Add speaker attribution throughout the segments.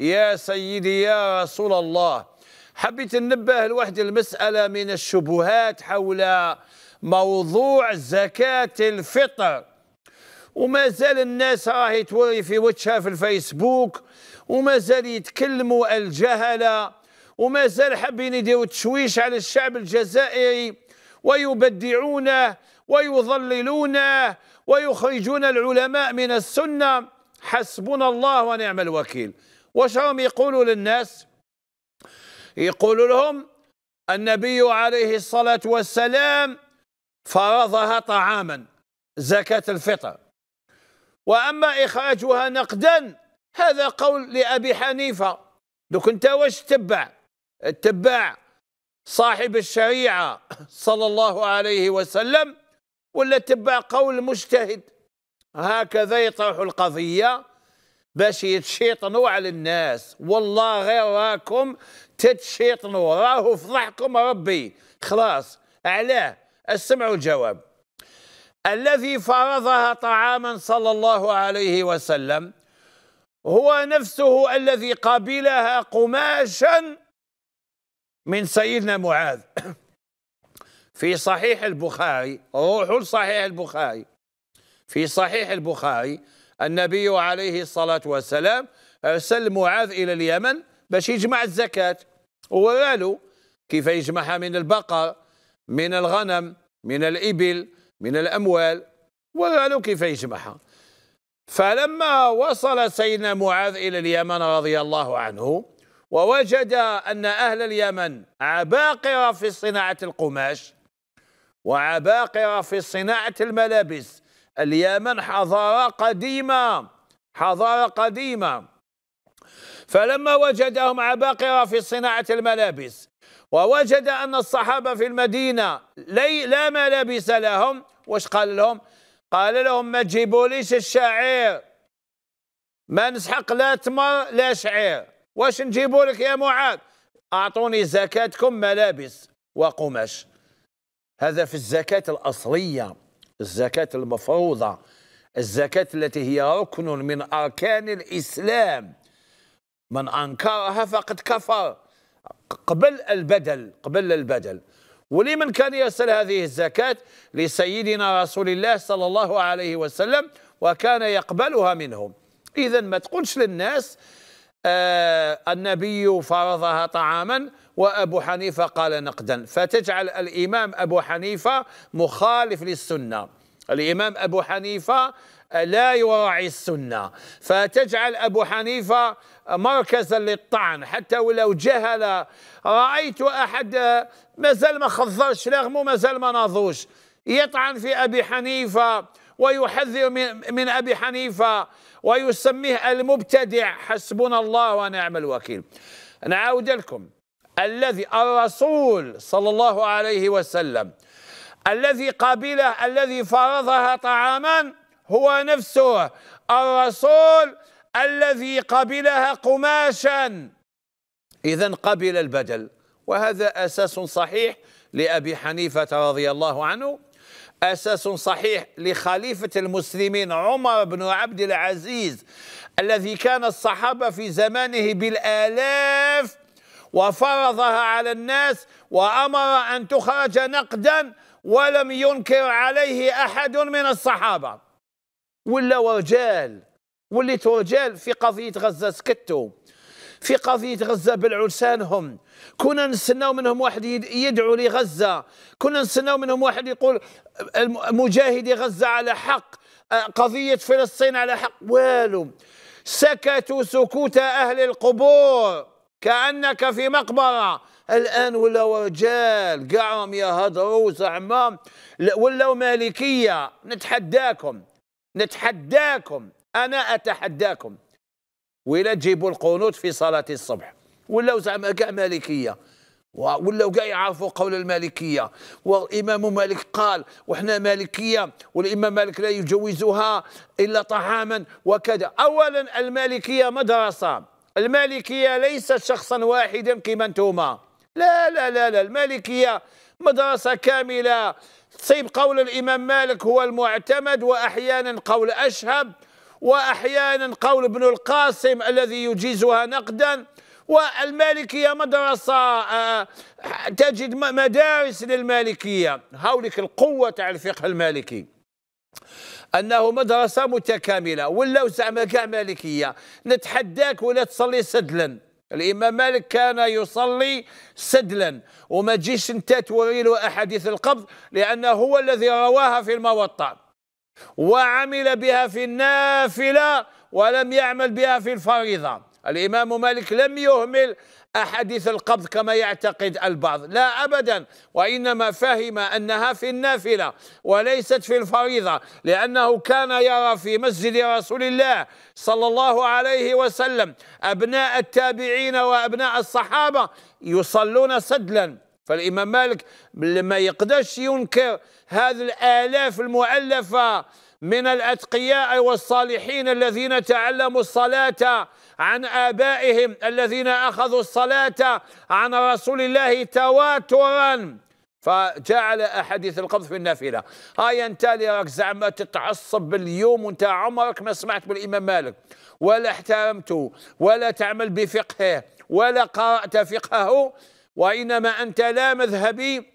Speaker 1: يا سيدي يا رسول الله حبيت ننبه لواحد المسألة من الشبهات حول موضوع زكاة الفطر وما زال الناس راهي توري في وجهها في الفيسبوك وما زال يتكلموا الجهلة وما زال حابين يديروا تشويش على الشعب الجزائري ويبدعونه ويضللونه ويخرجون العلماء من السنة حسبنا الله ونعم الوكيل واش هم يقولوا للناس يقول لهم النبي عليه الصلاة والسلام فرضها طعاما زكاة الفطر وأما إخراجها نقدا هذا قول لأبي حنيفة دوك أنت واش تتبع تتبع صاحب الشريعة صلى الله عليه وسلم ولا تتبع قول مجتهد هكذا يطرح القضية باش يتشيطنوا على الناس والله غير راكم تتشيطنوا راهو فضحكم ربي خلاص علاه اسمعوا الجواب الذي فرضها طعاما صلى الله عليه وسلم هو نفسه الذي قبلها قماشا من سيدنا معاذ في صحيح البخاري روحوا لصحيح البخاري في صحيح البخاري النبي عليه الصلاة والسلام أرسل آه، معاذ إلى اليمن باش يجمع الزكاة وقالوا كيف يجمعها من البقر من الغنم من الإبل من الأموال وقالوا كيف يجمعها فلما وصل سيدنا معاذ إلى اليمن رضي الله عنه ووجد أن أهل اليمن عباقرة في صناعة القماش وعباقرة في صناعة الملابس اليمن حضارة قديمة حضارة قديمة فلما وجدهم عباقرة في صناعة الملابس ووجد أن الصحابة في المدينة لي لا ملابس لهم واش قال لهم قال لهم ما تجيبوليش الشعير ما نسحق لا تمر لا شعير واش نجيبوا لك يا معاذ أعطوني زكاتكم ملابس وقماش هذا في الزكاة الأصلية الزكاة المفروضة الزكاة التي هي ركن من أركان الإسلام من أنكرها فقد كفر قبل البدل قبل البدل ولمن كان يرسل هذه الزكاة لسيدنا رسول الله صلى الله عليه وسلم وكان يقبلها منهم إذا ما تقولش للناس آه، النبي فرضها طعاما وأبو حنيفة قال نقدا فتجعل الإمام أبو حنيفة مخالف للسنة الإمام أبو حنيفة لا يراعي السنة فتجعل أبو حنيفة مركزا للطعن حتى ولو جهل رأيت أحد مازال ما خضرش لغمه مازال ما ناضوش يطعن في أبي حنيفة ويحذر من, أبي حنيفة ويسميه المبتدع حسبنا الله ونعم الوكيل نعود لكم الذي الرسول صلى الله عليه وسلم الذي قبله الذي فرضها طعاما هو نفسه الرسول الذي قبلها قماشا إذا قبل البدل وهذا أساس صحيح لأبي حنيفة رضي الله عنه أساس صحيح لخليفة المسلمين عمر بن عبد العزيز الذي كان الصحابة في زمانه بالآلاف وفرضها على الناس وأمر أن تخرج نقدا ولم ينكر عليه أحد من الصحابة ولا ورجال وليت رجال في قضية غزة سكتوا في قضية غزة بالعرسانهم كنا نستناو منهم واحد يدعو لغزة كنا نستناو منهم واحد يقول مجاهدي غزة على حق قضية فلسطين على حق والو سكتوا سكوت أهل القبور كأنك في مقبرة الآن ولاو رجال يا هدرو زعما ولا مالكية نتحداكم نتحداكم أنا أتحداكم ولا تجيبوا القنوت في صلاه الصبح ولاو زعما كاع مالكيه ولاو كاع يعرفوا قول المالكيه والامام مالك قال وحنا مالكيه والامام مالك لا يجوزها الا طعاما وكذا اولا المالكيه مدرسه المالكيه ليست شخصا واحدا كما انتوما لا لا لا لا المالكيه مدرسه كامله تصيب قول الامام مالك هو المعتمد واحيانا قول اشهب وأحيانا قول ابن القاسم الذي يجيزها نقدا والمالكية مدرسة آه، تجد مدارس للمالكية هولك القوة تاع الفقه المالكي انه مدرسه متكامله ولاو زعما كاع مالكيه نتحداك ولا تصلي سدلا الامام مالك كان يصلي سدلا وما تجيش انت توري له احاديث القبض لانه هو الذي رواها في الموطأ وعمل بها في النافلة ولم يعمل بها في الفريضة الإمام مالك لم يهمل أحاديث القبض كما يعتقد البعض لا أبدا وإنما فهم أنها في النافلة وليست في الفريضة لأنه كان يرى في مسجد رسول الله صلى الله عليه وسلم أبناء التابعين وأبناء الصحابة يصلون سدلا فالإمام مالك ما يقدرش ينكر هذه الآلاف المؤلفة من الأتقياء والصالحين الذين تعلموا الصلاة عن آبائهم الذين أخذوا الصلاة عن رسول الله تواترا فجعل أحاديث القبض في النافلة هاي أنت اللي راك زعما تتعصب باليوم وأنت عمرك ما سمعت بالإمام مالك ولا احترمته ولا تعمل بفقهه ولا قرأت فقهه وإنما أنت لا مذهبي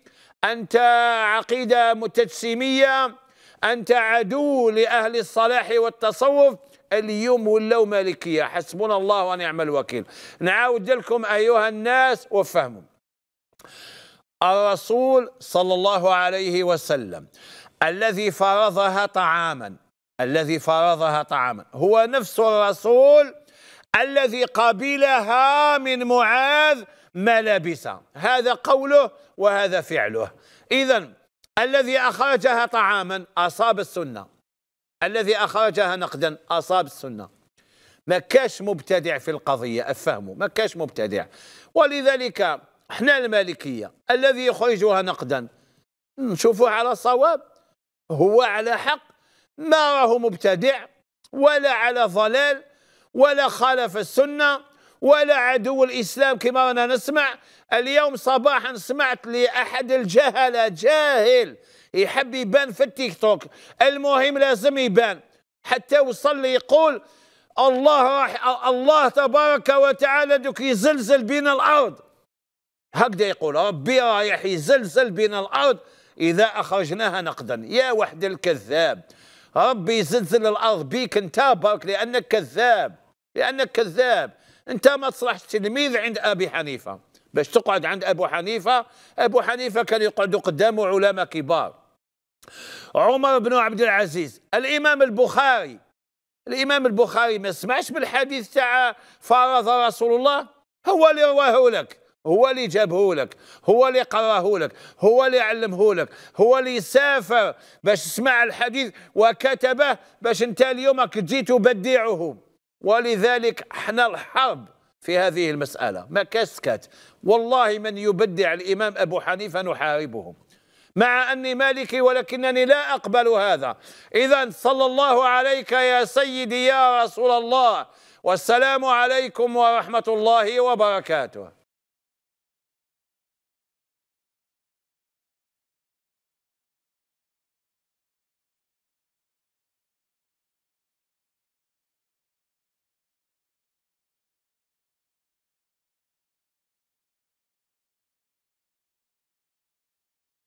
Speaker 1: أنت عقيدة متجسمية أنت عدو لأهل الصلاح والتصوف اليوم ولو مالكية حسبنا الله ونعم الوكيل نعاود لكم أيها الناس وفهموا الرسول صلى الله عليه وسلم الذي فرضها طعاما الذي فرضها طعاما هو نفس الرسول الذي قبلها من معاذ ما لبث هذا قوله وهذا فعله إذا الذي أخرجها طعاما أصاب السنة الذي أخرجها نقدا أصاب السنة ما كاش مبتدع في القضية أفهموا ما كاش مبتدع ولذلك احنا المالكية الذي يخرجها نقدا نشوفه على صواب هو على حق ما راه مبتدع ولا على ضلال ولا خالف السنة ولا عدو الإسلام كما أنا نسمع اليوم صباحا سمعت لأحد الجهلة جاهل يحب يبان في التيك توك المهم لازم يبان حتى وصل لي يقول الله راح الله تبارك وتعالى دوك يزلزل بين الارض هكذا يقول ربي رايح يزلزل بين الارض اذا اخرجناها نقدا يا وحد الكذاب ربي يزلزل الارض بيك انت برك لانك كذاب لانك كذاب انت ما تصلحش تلميذ عند ابي حنيفه باش تقعد عند ابو حنيفه ابو حنيفه كان يقعد قدامه علماء كبار عمر بن عبد العزيز الامام البخاري الامام البخاري ما سمعش بالحديث تاع فرض رسول الله هو اللي رواه لك هو اللي جابه لك هو اللي قراه لك هو اللي علمه لك هو اللي سافر باش تسمع الحديث وكتبه باش انت اليوم تجي تبدعهم ولذلك احنا الحرب في هذه المسألة ما كسكت والله من يبدع الإمام أبو حنيفة نحاربه مع أني مالكي ولكنني لا أقبل هذا إذا صلى الله عليك يا سيدي يا رسول الله والسلام عليكم ورحمة الله وبركاته